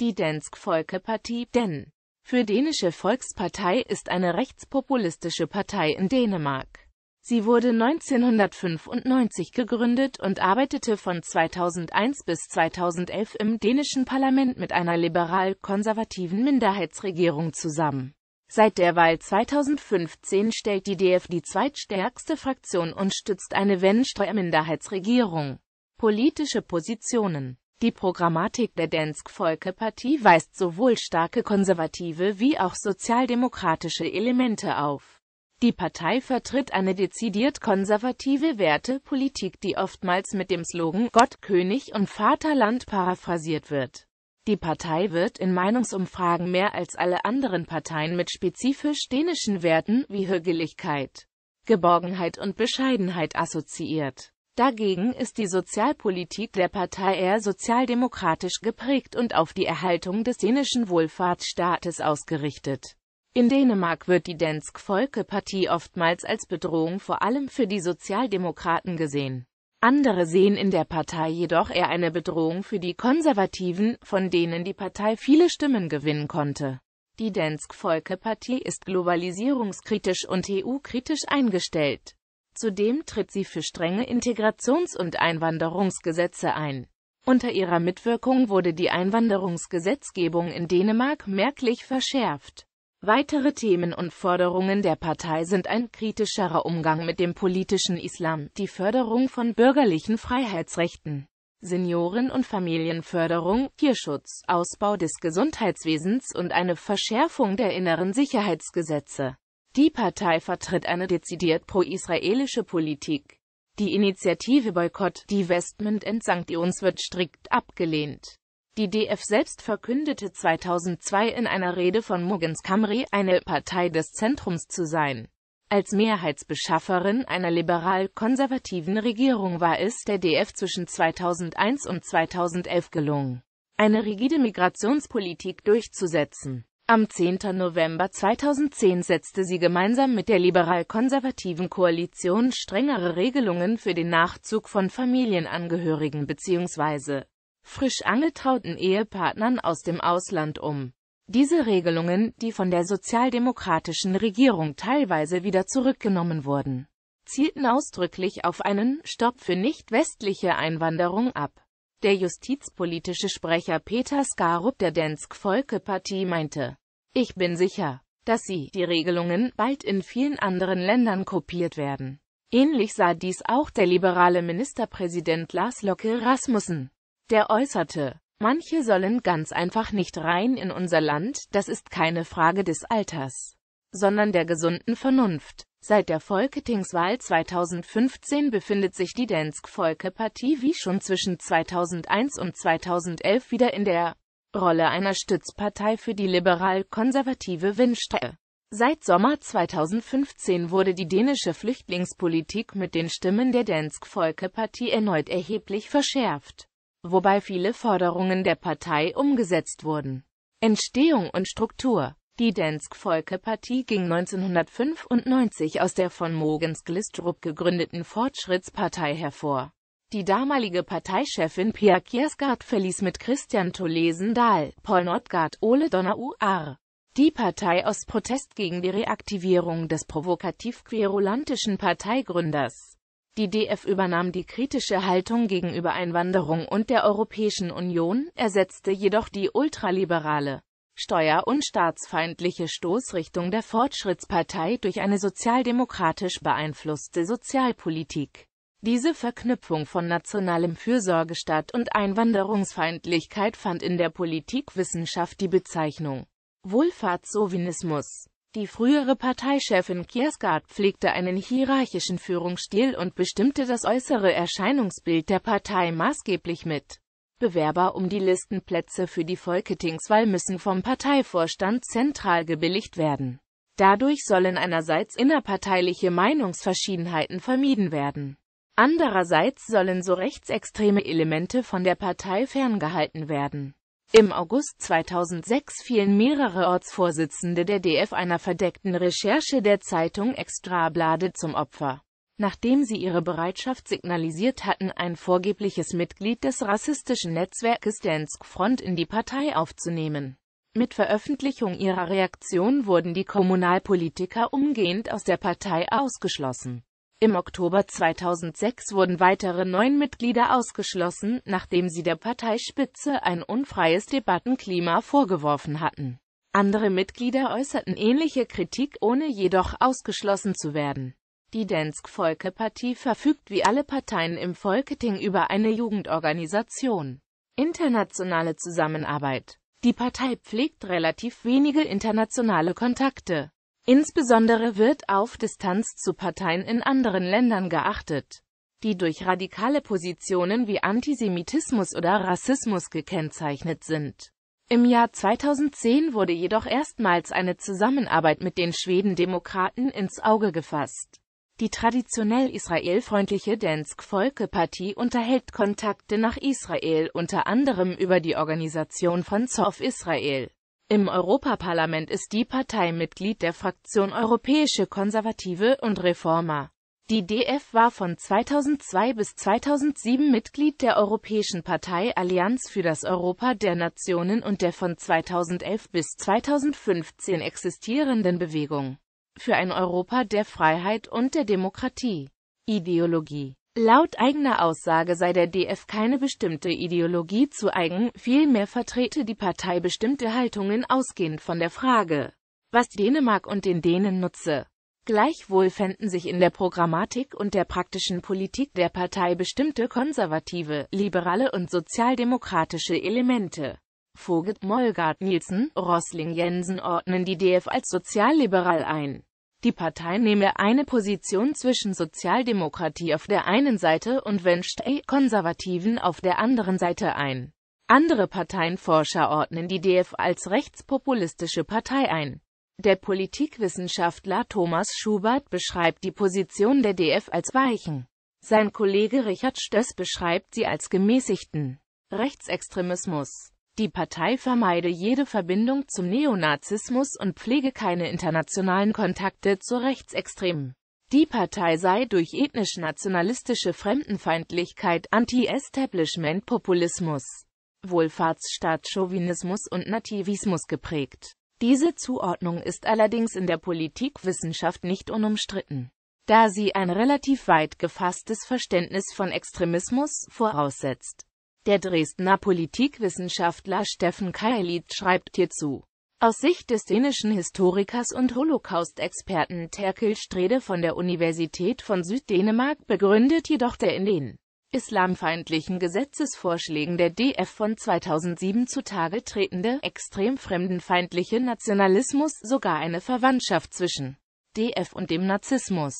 die Dansk Folkeparti, denn für Dänische Volkspartei ist eine rechtspopulistische Partei in Dänemark. Sie wurde 1995 gegründet und arbeitete von 2001 bis 2011 im dänischen Parlament mit einer liberal-konservativen Minderheitsregierung zusammen. Seit der Wahl 2015 stellt die DF die zweitstärkste Fraktion und stützt eine wenn Venstre-Minderheitsregierung. Politische Positionen die Programmatik der Dansk Folkeparti weist sowohl starke konservative wie auch sozialdemokratische Elemente auf. Die Partei vertritt eine dezidiert konservative Wertepolitik, die oftmals mit dem Slogan Gott, König und Vaterland paraphrasiert wird. Die Partei wird in Meinungsumfragen mehr als alle anderen Parteien mit spezifisch dänischen Werten wie Hügeligkeit, Geborgenheit und Bescheidenheit assoziiert. Dagegen ist die Sozialpolitik der Partei eher sozialdemokratisch geprägt und auf die Erhaltung des dänischen Wohlfahrtsstaates ausgerichtet. In Dänemark wird die Dansk Folkeparti oftmals als Bedrohung vor allem für die Sozialdemokraten gesehen. Andere sehen in der Partei jedoch eher eine Bedrohung für die Konservativen, von denen die Partei viele Stimmen gewinnen konnte. Die Dansk Folkeparti ist globalisierungskritisch und EU-kritisch eingestellt. Zudem tritt sie für strenge Integrations- und Einwanderungsgesetze ein. Unter ihrer Mitwirkung wurde die Einwanderungsgesetzgebung in Dänemark merklich verschärft. Weitere Themen und Forderungen der Partei sind ein kritischerer Umgang mit dem politischen Islam, die Förderung von bürgerlichen Freiheitsrechten, Senioren- und Familienförderung, Tierschutz, Ausbau des Gesundheitswesens und eine Verschärfung der inneren Sicherheitsgesetze. Die Partei vertritt eine dezidiert pro-israelische Politik. Die Initiative Boykott, Divestment and Sanctions wird strikt abgelehnt. Die DF selbst verkündete 2002 in einer Rede von Mugens Kamri, eine Partei des Zentrums zu sein. Als Mehrheitsbeschafferin einer liberal-konservativen Regierung war es der DF zwischen 2001 und 2011 gelungen, eine rigide Migrationspolitik durchzusetzen. Am 10. November 2010 setzte sie gemeinsam mit der liberal-konservativen Koalition strengere Regelungen für den Nachzug von Familienangehörigen bzw. frisch angetrauten Ehepartnern aus dem Ausland um. Diese Regelungen, die von der sozialdemokratischen Regierung teilweise wieder zurückgenommen wurden, zielten ausdrücklich auf einen Stopp für nicht westliche Einwanderung ab. Der justizpolitische Sprecher Peter Skarup der Dansk Folkeparti meinte, ich bin sicher, dass sie, die Regelungen, bald in vielen anderen Ländern kopiert werden. Ähnlich sah dies auch der liberale Ministerpräsident Lars Locke Rasmussen. Der äußerte, manche sollen ganz einfach nicht rein in unser Land, das ist keine Frage des Alters, sondern der gesunden Vernunft. Seit der Folketingswahl 2015 befindet sich die Dansk Folkepartie wie schon zwischen 2001 und 2011 wieder in der Rolle einer Stützpartei für die liberal-konservative Windstrecke. Seit Sommer 2015 wurde die dänische Flüchtlingspolitik mit den Stimmen der Dansk Folkeparti erneut erheblich verschärft, wobei viele Forderungen der Partei umgesetzt wurden. Entstehung und Struktur Die Dansk Folkeparti ging 1995 aus der von Mogens Glistrup gegründeten Fortschrittspartei hervor die damalige Parteichefin Pia Kiersgaard verließ mit Christian Tolesen Dahl, Paul Notgard, Ole Donner UR. Die Partei aus Protest gegen die Reaktivierung des provokativ-querulantischen Parteigründers. Die DF übernahm die kritische Haltung gegenüber Einwanderung und der Europäischen Union, ersetzte jedoch die ultraliberale, steuer- und staatsfeindliche Stoßrichtung der Fortschrittspartei durch eine sozialdemokratisch beeinflusste Sozialpolitik. Diese Verknüpfung von nationalem Fürsorgestaat und Einwanderungsfeindlichkeit fand in der Politikwissenschaft die Bezeichnung Wohlfahrtssovinismus. Die frühere Parteichefin Kiersgaard pflegte einen hierarchischen Führungsstil und bestimmte das äußere Erscheinungsbild der Partei maßgeblich mit. Bewerber um die Listenplätze für die Volketingswahl müssen vom Parteivorstand zentral gebilligt werden. Dadurch sollen einerseits innerparteiliche Meinungsverschiedenheiten vermieden werden Andererseits sollen so rechtsextreme Elemente von der Partei ferngehalten werden. Im August 2006 fielen mehrere Ortsvorsitzende der DF einer verdeckten Recherche der Zeitung Extrablade zum Opfer, nachdem sie ihre Bereitschaft signalisiert hatten, ein vorgebliches Mitglied des rassistischen Netzwerkes Dansk Front in die Partei aufzunehmen. Mit Veröffentlichung ihrer Reaktion wurden die Kommunalpolitiker umgehend aus der Partei ausgeschlossen. Im Oktober 2006 wurden weitere neun Mitglieder ausgeschlossen, nachdem sie der Parteispitze ein unfreies Debattenklima vorgeworfen hatten. Andere Mitglieder äußerten ähnliche Kritik, ohne jedoch ausgeschlossen zu werden. Die Dansk Folkeparti verfügt wie alle Parteien im Folketing über eine Jugendorganisation. Internationale Zusammenarbeit Die Partei pflegt relativ wenige internationale Kontakte. Insbesondere wird auf Distanz zu Parteien in anderen Ländern geachtet, die durch radikale Positionen wie Antisemitismus oder Rassismus gekennzeichnet sind. Im Jahr 2010 wurde jedoch erstmals eine Zusammenarbeit mit den Schwedendemokraten ins Auge gefasst. Die traditionell israelfreundliche Dansk Volke-Partie unterhält Kontakte nach Israel unter anderem über die Organisation von Zof Israel. Im Europaparlament ist die Partei Mitglied der Fraktion Europäische Konservative und Reformer. Die DF war von 2002 bis 2007 Mitglied der Europäischen Partei Allianz für das Europa der Nationen und der von 2011 bis 2015 existierenden Bewegung für ein Europa der Freiheit und der Demokratie. Ideologie Laut eigener Aussage sei der DF keine bestimmte Ideologie zu eigen, vielmehr vertrete die Partei bestimmte Haltungen ausgehend von der Frage, was Dänemark und den Dänen nutze. Gleichwohl fänden sich in der Programmatik und der praktischen Politik der Partei bestimmte konservative, liberale und sozialdemokratische Elemente. Vogt, Molgaard Nielsen, Rosling Jensen ordnen die DF als sozialliberal ein. Die Partei nehme eine Position zwischen Sozialdemokratie auf der einen Seite und Venstre-Konservativen auf der anderen Seite ein. Andere Parteienforscher ordnen die DF als rechtspopulistische Partei ein. Der Politikwissenschaftler Thomas Schubert beschreibt die Position der DF als weichen. Sein Kollege Richard Stöss beschreibt sie als gemäßigten Rechtsextremismus. Die Partei vermeide jede Verbindung zum Neonazismus und pflege keine internationalen Kontakte zu Rechtsextremen. Die Partei sei durch ethnisch-nationalistische Fremdenfeindlichkeit, Anti-Establishment-Populismus, Wohlfahrtsstaat-Chauvinismus und Nativismus geprägt. Diese Zuordnung ist allerdings in der Politikwissenschaft nicht unumstritten, da sie ein relativ weit gefasstes Verständnis von Extremismus voraussetzt. Der Dresdner Politikwissenschaftler Steffen Kailitz schreibt hierzu. Aus Sicht des dänischen Historikers und Holocaust-Experten Terkel Strede von der Universität von Süddänemark begründet jedoch der in den islamfeindlichen Gesetzesvorschlägen der DF von 2007 zutage tretende, extrem fremdenfeindliche Nationalismus sogar eine Verwandtschaft zwischen DF und dem Nazismus.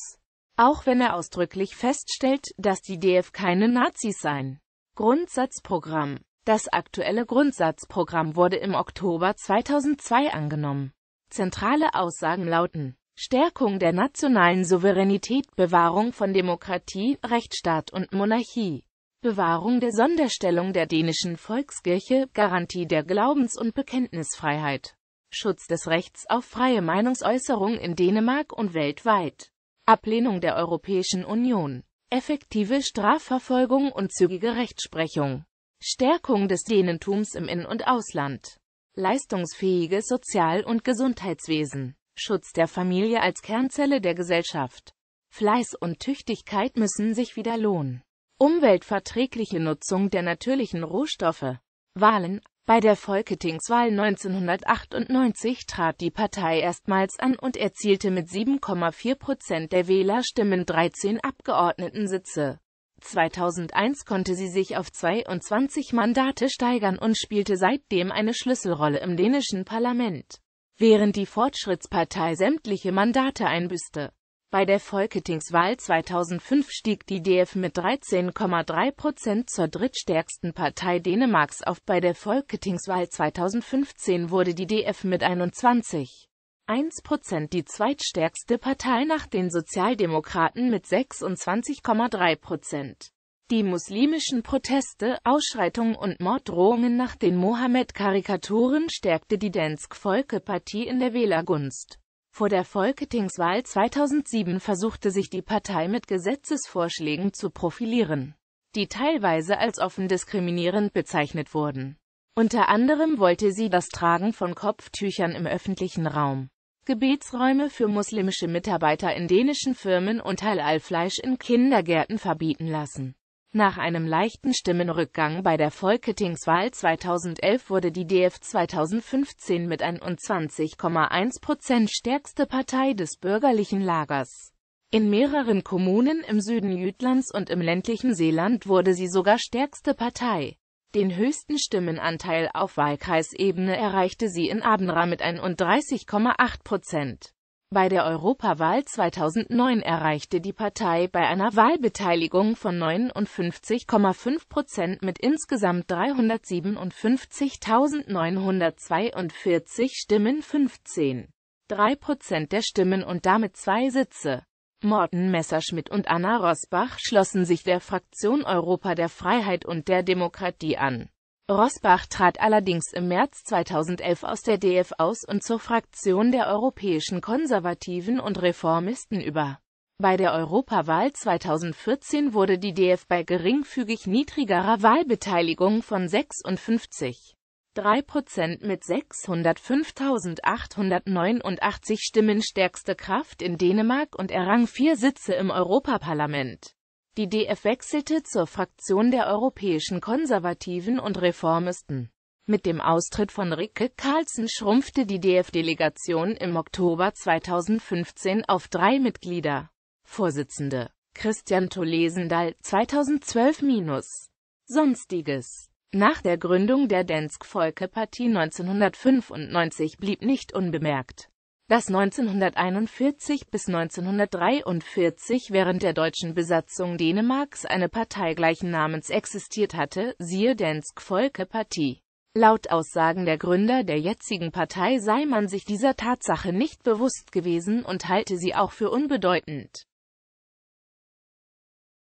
Auch wenn er ausdrücklich feststellt, dass die DF keine Nazis seien. Grundsatzprogramm Das aktuelle Grundsatzprogramm wurde im Oktober 2002 angenommen. Zentrale Aussagen lauten Stärkung der nationalen Souveränität, Bewahrung von Demokratie, Rechtsstaat und Monarchie, Bewahrung der Sonderstellung der dänischen Volkskirche, Garantie der Glaubens- und Bekenntnisfreiheit, Schutz des Rechts auf freie Meinungsäußerung in Dänemark und weltweit, Ablehnung der Europäischen Union effektive Strafverfolgung und zügige Rechtsprechung, Stärkung des Dänentums im In- und Ausland, leistungsfähiges Sozial- und Gesundheitswesen, Schutz der Familie als Kernzelle der Gesellschaft. Fleiß und Tüchtigkeit müssen sich wieder lohnen. Umweltverträgliche Nutzung der natürlichen Rohstoffe, Wahlen, bei der Folketingswahl 1998 trat die Partei erstmals an und erzielte mit 7,4 Prozent der Wählerstimmen 13 Abgeordnetensitze. 2001 konnte sie sich auf 22 Mandate steigern und spielte seitdem eine Schlüsselrolle im dänischen Parlament, während die Fortschrittspartei sämtliche Mandate einbüßte bei der Volketingswahl 2005 stieg die DF mit 13,3 Prozent zur drittstärksten Partei Dänemarks auf. Bei der Volketingswahl 2015 wurde die DF mit 21,1 Prozent die zweitstärkste Partei nach den Sozialdemokraten mit 26,3 Prozent. Die muslimischen Proteste, Ausschreitungen und Morddrohungen nach den Mohammed-Karikaturen stärkte die Dansk Folkeparti in der Wählergunst. Vor der Folketingswahl 2007 versuchte sich die Partei mit Gesetzesvorschlägen zu profilieren, die teilweise als offen diskriminierend bezeichnet wurden. Unter anderem wollte sie das Tragen von Kopftüchern im öffentlichen Raum, Gebetsräume für muslimische Mitarbeiter in dänischen Firmen und Halal-Fleisch in Kindergärten verbieten lassen. Nach einem leichten Stimmenrückgang bei der Volketingswahl 2011 wurde die DF 2015 mit 21,1 Prozent stärkste Partei des bürgerlichen Lagers. In mehreren Kommunen im Süden Jütlands und im ländlichen Seeland wurde sie sogar stärkste Partei. Den höchsten Stimmenanteil auf Wahlkreisebene erreichte sie in Adenra mit 31,8 Prozent. Bei der Europawahl 2009 erreichte die Partei bei einer Wahlbeteiligung von 59,5 Prozent mit insgesamt 357.942 Stimmen 15. 15,3 Prozent der Stimmen und damit zwei Sitze. Morten Messerschmidt und Anna Rosbach schlossen sich der Fraktion Europa der Freiheit und der Demokratie an Rosbach trat allerdings im März 2011 aus der DF aus und zur Fraktion der Europäischen Konservativen und Reformisten über. Bei der Europawahl 2014 wurde die DF bei geringfügig niedrigerer Wahlbeteiligung von 56,3 Prozent mit 605.889 Stimmen stärkste Kraft in Dänemark und errang vier Sitze im Europaparlament. Die DF wechselte zur Fraktion der Europäischen Konservativen und Reformisten. Mit dem Austritt von Ricke Carlsen schrumpfte die DF-Delegation im Oktober 2015 auf drei Mitglieder. Vorsitzende Christian Tolesendal 2012- Sonstiges Nach der Gründung der Densk-Volke-Partie 1995 blieb nicht unbemerkt das 1941 bis 1943 während der deutschen Besatzung Dänemarks eine Partei gleichen Namens existiert hatte, siehe Dansk Folkeparti. Laut Aussagen der Gründer der jetzigen Partei sei man sich dieser Tatsache nicht bewusst gewesen und halte sie auch für unbedeutend.